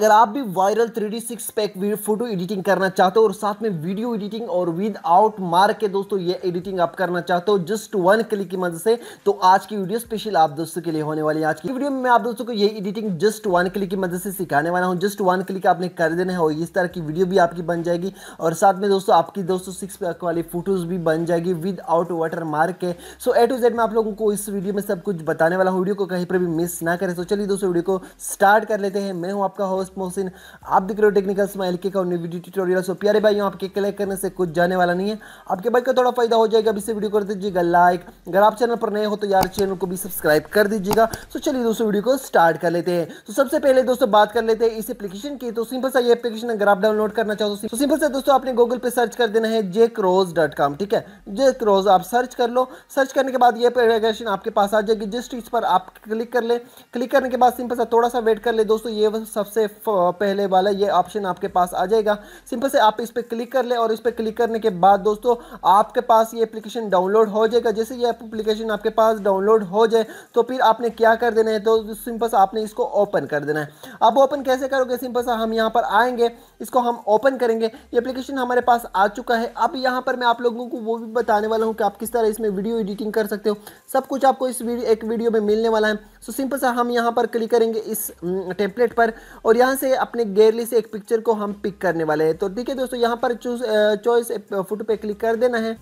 अगर आप भी viral three D six pack photo editing करना चाहते हो और साथ में वीडियो एडिटिंग और विद आउट मार के दोस्तों ये एडिटिंग आप करना चाहते हो जस्ट वन क्लिक की मदद से तो आज की वीडियो स्पेशल आप दोस्तों के लिए होने वाली है आज की वीडियो में मैं आप दोस्तों को ये एडिटिंग जस्ट वन क्लिक की मदद से सिखाने वाला हूँ जस्ट वन क्लिक आपने कर देना है और इस तरह की वीडियो भी आपकी बन जाएगी और साथ में दोस्तों आपकी दोस्तों सिक्स पैक वाली फोटोज भी बन जाएगी विद आउट वाटर मार्क है सो ए टू जेड में आप लोगों को इस वीडियो में सब कुछ बताने वाला हूँ वीडियो को कहीं पर भी मिस ना करें तो चलिए दोस्तों वीडियो को स्टार्ट कर लेते हैं मैं हूँ आपका होस्ट मोहसिन आप देख रहे हो टेक्निकल स्माइल के का वीडियो ट्यूटोरियल सो प्यारे भाई यहाँ आपके क्लिक करने से कुछ जाने वाला नहीं है आपके भाई का थोड़ा फायदा हो जाएगा अभी से वीडियो कर दीजिएगा लाइक अगर आप चैनल पर नए हो तो यार चैनल को भी सब्सक्राइब कर दीजिएगा सो चलिए दोस्तों वीडियो को स्टार्ट कर लेते हैं तो सबसे पहले दोस्तों बात कर लेते हैं इस एप्लीकेशन की तो सिंपल सा ये एप्लीकेशन अगर आप डाउनलोड करना चाहते हो सिंपल सा दोस्तों आपने गूगल पर सर्च कर देना है जेक्रोज ठीक है जेक्रोज आप सर्च कर लो सर्च करने के बाद ये एप्लीकेशन आपके पास आ जाएगी जिस चीज पर आप क्लिक कर ले क्लिक करने के बाद सिंपल सा थोड़ा सा वेट कर ले दोस्तों ये सबसे पहले वाला ये ऑप्शन आपके पास आ जाएगा सिंपल से आप इस पर क्लिक कर ले और इस पर क्लिक करने के बाद दोस्तों आपके पास ये एप्लीकेशन डाउनलोड हो जाएगा जैसे ये एप्लीकेशन आपके पास डाउनलोड हो जाए तो फिर आपने क्या कर देना है तो सिंपल से आपने इसको ओपन कर देना है अब ओपन कैसे करोगे सिंपल से हम यहाँ पर आएंगे इसको हम ओपन करेंगे ये एप्लीकेशन हमारे पास आ चुका है अब यहाँ पर मैं आप लोगों को वो भी बताने वाला हूँ कि आप किस तरह इसमें वीडियो एडिटिंग कर सकते हो सब कुछ आपको इस वीडियो एक वीडियो में मिलने वाला है सो सिंपल सा हम यहाँ पर क्लिक करेंगे इस टेम्पलेट पर और यहाँ से अपने गेरली से एक पिक्चर को हम पिक करने वाले हैं तो ठीक है दोस्तों यहाँ पर चूज चॉइस फोटो पे क्लिक कर देना है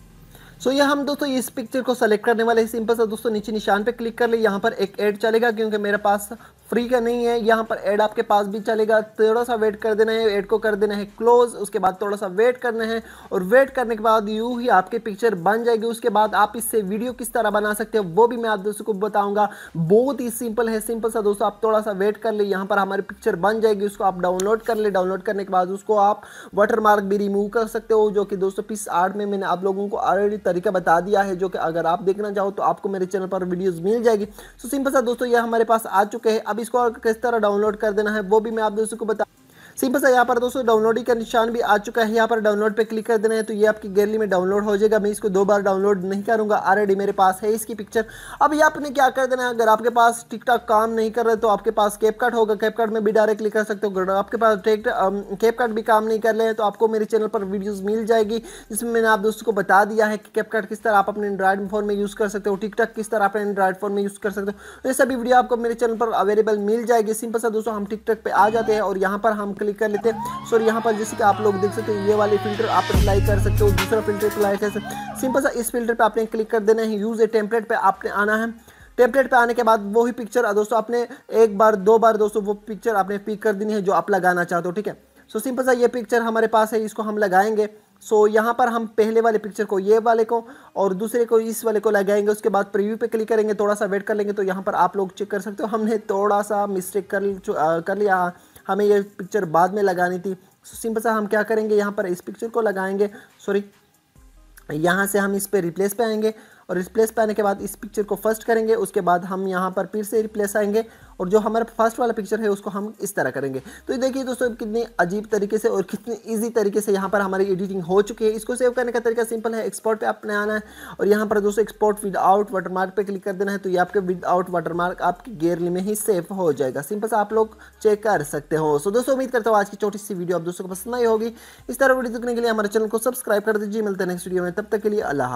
सो so, ये हम दोस्तों इस पिक्चर को सेलेक्ट करने वाले हैं सिंपल सा दोस्तों नीचे निशान पे क्लिक कर ले यहाँ पर एक ऐड चलेगा क्योंकि मेरे पास फ्री का नहीं है यहाँ पर एड आपके पास भी चलेगा थोड़ा सा वेट कर देना है एड को कर देना है क्लोज उसके बाद थोड़ा सा वेट करना है और वेट करने के बाद यू ही आपकी पिक्चर बन जाएगी उसके बाद आप इससे वीडियो किस तरह बना सकते हो वो भी मैं आप दोस्तों को बताऊंगा बहुत ही सिंपल है सिंपल सा दोस्तों आप थोड़ा सा वेट कर ले यहाँ पर हमारी पिक्चर बन जाएगी उसको आप डाउनलोड कर ले डाउनलोड करने के बाद उसको आप वाटरमार्क भी रिमूव कर सकते हो जो कि दोस्तों पिस आर्ट में मैंने आप लोगों को ऑलरेडी तरीका बता दिया है जो कि अगर आप देखना चाहो तो आपको मेरे चैनल पर वीडियोज़ मिल जाएगी सो सिंपल सा दोस्तों ये हमारे पास आ चुके हैं अभी इसको किस तरह डाउनलोड कर देना है वो भी मैं आप दोस्तों को बता सिंपल सा यहाँ पर दोस्तों डाउनलोड का निशान भी आ चुका है यहाँ पर डाउनलोड पे क्लिक कर देना है तो ये आपकी गैलरी में डाउनलोड हो जाएगा मैं इसको दो बार डाउनलोड नहीं करूँगा ऑलरेडी मेरे पास है इसकी पिक्चर अब ये आपने क्या कर देना है अगर आपके पास टिकटॉक काम नहीं कर रहे तो आपके पास कैपकाट होगा कैपकाट में भी डायरेक्ट क्लिक कर सकते हो आपके पास कैपकाट um, भी काम नहीं कर रहे हैं तो आपको मेरे चैनल पर वीडियोज़ मिल जाएगी जिसमें मैंने आप दोस्तों को बता दिया है कि कैपकाट किस तरह आप अपने एंड्रॉइड फ़ोन में यूज़ कर सकते हो टिकटॉक किस तरह आप एंड्रॉइड फ़ोन में यूज़ कर सकते हो तो ये सभी वीडियो आपको मेरे चैनल पर अवेलेबल मिल जाएगी सिंपल सा दोस्तों हम टिकटॉक पर आ जाते हैं और यहाँ पर हम क्लिक कर लेते हैं सो यहाँ पर जैसे कि आप लोग देख सकते हो ये वाले फिल्टर आप अप्लाई कर सकते हो दूसरा फिल्टर अप्लाई कर सकते हो सिंपल सा इस फिल्टर पर आपने क्लिक कर देना है यूज़ ए टेम्पलेट पर आपने आना है टेम्पलेट पे आने के बाद वही पिक्चर दोस्तों आपने एक बार दो बार दोस्तों वो पिक्चर आपने पिक कर देनी है जो आप लगाना चाहते हो ठीक है सो सिंपल सा ये पिक्चर हमारे पास है इसको हम लगाएंगे सो so, यहाँ पर हम पहले वाले पिक्चर को ये वाले को और दूसरे को इस वाले को लगाएंगे उसके बाद प्रीव्यू पे क्लिक करेंगे थोड़ा सा वेट कर लेंगे तो यहाँ पर आप लोग चेक कर सकते हो हमने थोड़ा सा मिस्टेक कर कर लिया हमें ये पिक्चर बाद में लगानी थी सो सिंपल सा हम क्या करेंगे यहाँ पर इस पिक्चर को लगाएंगे सॉरी यहाँ से हम इस पर रिप्लेस पे आएंगे और रिप्लेस पे आने के बाद इस पिक्चर को फर्स्ट करेंगे उसके बाद हम यहाँ पर फिर से रिप्लेस आएंगे और जो हमारा फर्स्ट वाला पिक्चर है उसको हम इस तरह करेंगे तो देखिए दोस्तों कितनी अजीब तरीके से और कितनी ईजी तरीके से यहाँ पर हमारी एडिटिंग हो चुकी है इसको सेव करने का तरीका सिंपल है एक्सपोर्ट पे आपने आना है और यहाँ पर दोस्तों एक्सपोर्ट विद आउट वाटरमार्क पे क्लिक कर देना है तो ये आपके विद आउट वाटरमार्क आपकी गेयरली में ही सेव हो जाएगा सिंपल से आप लोग चेक कर सकते हो सो दोस्तों उम्मीद करता हूँ आज की छोटी सी वीडियो आप दोस्तों को पसंद आई होगी इस तरह वीडियो देखने के लिए हमारे चैनल को सब्सक्राइब कर दीजिए मिलते हैं नेक्स्ट वीडियो में तब तक के लिए अल्लाह